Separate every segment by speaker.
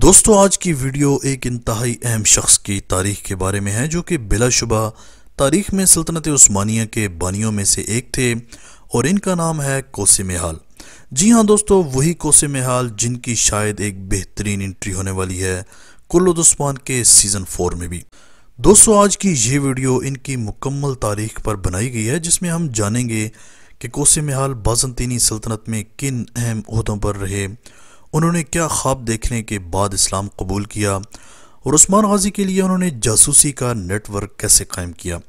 Speaker 1: दोस्तों आज की वीडियो एक इंतहाई अहम शख्स की तारीख के बारे में है जो कि बिलाशुबा तारीख में सल्तनत उस्मानिया के बानियों में से एक थे और इनका नाम है कोसम हाल जी हाँ दोस्तों वही कोसम हाल जिनकी शायद एक बेहतरीन एंट्री होने वाली है कुल्लुस्मान के सीज़न फोर में भी दोस्तों आज की ये वीडियो इनकी मुकम्मल तारीख पर बनाई गई है जिसमें हम जानेंगे कि कोसम हाल बाजनतीनी सल्तनत में किन अहम अहदों पर रहे उन्होंने क्या ख्वाब देखने के बाद इस्लाम कबूल किया और उस्मान गाजी के लिए उन्होंने जासूसी का नेटवर्क कैसे कायम किया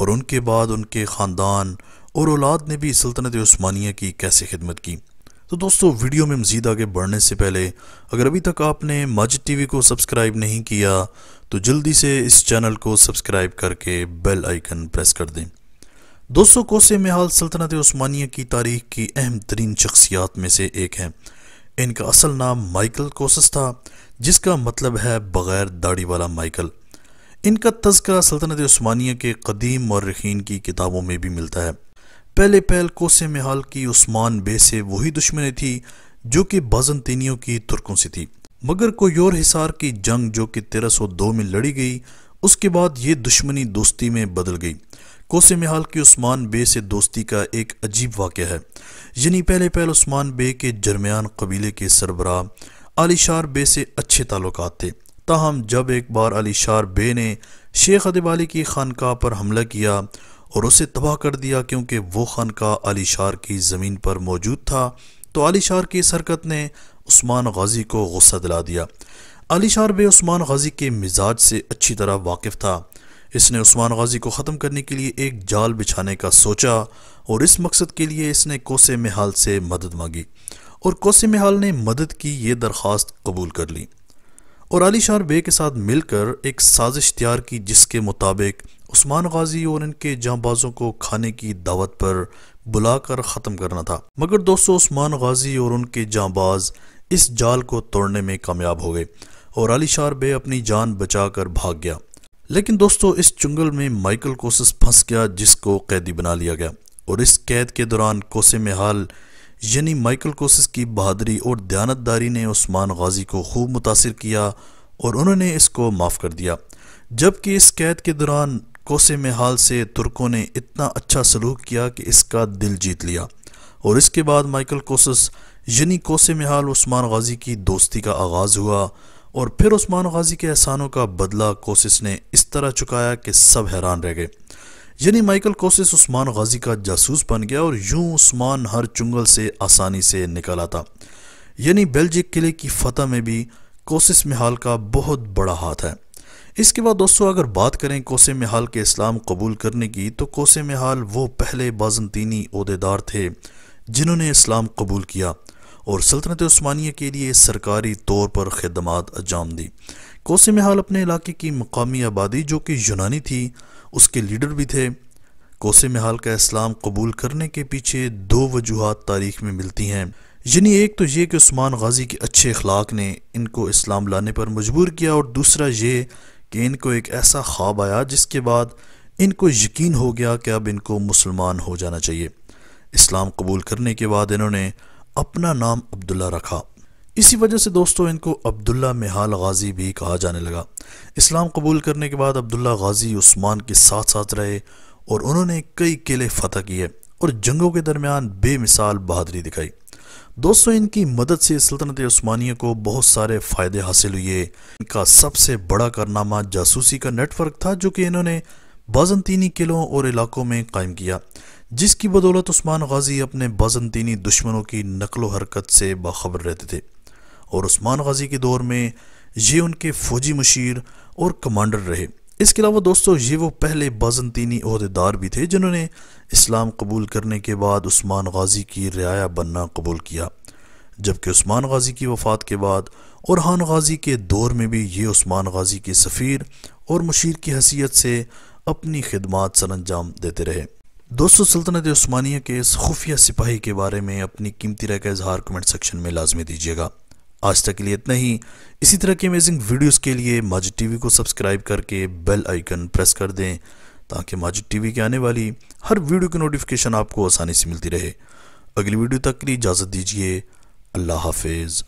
Speaker 1: और उनके बाद उनके ख़ानदान और औलाद ने भी सल्तनत उस्मानिया की कैसे खिदमत की तो दोस्तों वीडियो में मज़ीद आगे बढ़ने से पहले अगर अभी तक आपने माजिद टीवी को सब्सक्राइब नहीं किया तो जल्दी से इस चैनल को सब्सक्राइब करके बेल आइकन प्रेस कर दें दोस्तों कोसे मेहाल सल्तनत उस्मानिया की तारीख की अहम तरीन शख्सियात में से एक है इनका असल नाम माइकल कोसस था जिसका मतलब है बग़ैर दाढ़ी वाला माइकल इनका तस्करा सल्तनत स्मानिया के कदीम मर्रखीन की किताबों में भी मिलता है पहले पहल कोसे में हाल की उस्मान बे से वही दुश्मनी थी जो कि बाजनतीनियों की तुर्कों से थी मगर कोयोर हिसार की जंग जो कि 1302 में लड़ी गई उसके बाद ये दुश्मनी दोस्ती में बदल गई कोसे हाल की उस्मान बे से दोस्ती का एक अजीब वाक़ है यानी पहले पहल उस्मान बे के दरमियान कबीले के सरबरा शार बे से अच्छे ताल्लुक थे ताहम जब एक बार शार बे ने शेख अदब अली की खानका पर हमला किया और उसे तबाह कर दिया क्योंकि वो खानका शार की ज़मीन पर मौजूद था तो शार की इस हरकत ने उस्मान गाजी को गुस्सा दिला दिया शार बे उस्मान गाजी के मिजाज से अच्छी तरह वाकिफ़ था इसने उस्मान गाजी को ख़त्म करने के लिए एक जाल बिछाने का सोचा और इस मकसद के लिए इसने कोसे मेहाल से मदद मांगी और कोसे मेहाल ने मदद की ये दरख्वास्त कबूल कर ली और अली शार बे के साथ मिलकर एक साजिश तैयार की जिसके मुताबिक उस्मान गाजी और इनके जांबाजों को खाने की दावत पर बुलाकर ख़त्म करना था मगर दोस्तों उस्मान गाजी और उनके जांबाज इस जाल को तोड़ने में कामयाब हो गए और अली शार बे अपनी जान बचाकर भाग गया लेकिन दोस्तों इस चुंगल में माइकल कोसस फंस गया जिसको कैदी बना लिया गया और इस कैद के दौरान कोसे में हाल यानी माइकल कोसिस की बहादरी और दयानतदारी ने उस्मान गाजी को खूब मुतासर किया और उन्होंने इसको माफ़ कर दिया जबकि इस कैद के दौरान कोसे में हाल से तुर्कों ने इतना अच्छा सलूक किया कि इसका दिल जीत लिया और इसके बाद माइकल कोसस यानी कोसे में हाल उस्मान गाजी की दोस्ती का आगाज़ हुआ और फिर उस्मान गाजी के एहसानों का बदला कोसिस ने इस तरह चुकाया कि सब हैरान रह गए यानी माइकल कोसिस उस्मान गाजी का जासूस बन गया और यूं उस्मान हर चुंगल से आसानी से निकल आता यानी बेल्जिक किले की फतह में भी कोसिस मिहाल का बहुत बड़ा हाथ है इसके बाद दोस्तों अगर बात करें कोसे मिहाल के इस्लाम कबूल करने की तो कोसे मिहाल वो पहले बाजनतीनी अहदेदार थे जिन्होंने इस्लाम कबूल किया और सल्तनत स्मानिया के लिए सरकारी तौर पर खदमात अंजाम दी कोसे महाल अपने इलाके की मकामी आबादी जो कि यूनानी थी उसके लीडर भी थे कोसे महाल का इस्लाम कबूल करने के पीछे दो वजूहत तारीख में मिलती हैं यानी एक तो ये कि उस्मान गाजी के अच्छे अखलाक ने इनको इस्लाम लाने पर मजबूर किया और दूसरा ये कि इनको एक ऐसा ख्वाब आया जिसके बाद इनको यकीन हो गया कि अब इनको मुसलमान हो जाना चाहिए इस्लाम कबूल करने के बाद इन्होंने अपना नाम अब्दुल्ला रखा इसी वजह से दोस्तों इनको अब्दुल्ला मेहाल गाजी भी कहा जाने लगा इस्लाम कबूल करने के बाद अब्दुल्ला गाजी उस्मान के साथ साथ रहे और उन्होंने कई किले फतह किए और जंगों के दरमियान बेमिसाल बहादरी दिखाई दोस्तों इनकी मदद से सल्तनत उस्मानिया को बहुत सारे फ़ायदे हासिल हुए इनका सबसे बड़ा कारनामा जासूसी का नेटवर्क था जो कि इन्होंने बाजनतीनी किलों और इलाकों में कायम किया जिसकी बदौलत उस्मान गाजी अपने बज़नतीनी दुश्मनों की नकलो हरकत से बाखबर रहते थे और उस्मान गाजी के दौर में ये उनके फ़ौजी मशीर और कमांडर रहे इसके अलावा दोस्तों ये वो पहले बाजनतीनी अहदेदार भी थे जिन्होंने इस्लाम कबूल करने के बाद उस्मान गाजी की रियाया बनना कबूल किया जबकि उस्मान गाजी की वफ़ात के बाद और हान गाजी के दौर में भी ये उस्मान गाजी के सफ़ीर और मुशीर की हैसियत से अपनी खदमात सर अंजाम देते रहे दोस्तों सल्तनत स्मानिया के इस खुफिया सिपाही के बारे में अपनी कीमती राय का इजहार कमेंट सेक्शन में लाजमी दीजिएगा आज तक के लिए इतना ही इसी तरह की अमेजिंग वीडियोस के लिए माजिद टीवी को सब्सक्राइब करके बेल आइकन प्रेस कर दें ताकि माजिद टीवी की आने वाली हर वीडियो की नोटिफिकेशन आपको आसानी से मिलती रहे अगली वीडियो तक के लिए इजाज़त दीजिए अल्लाह हाफिज़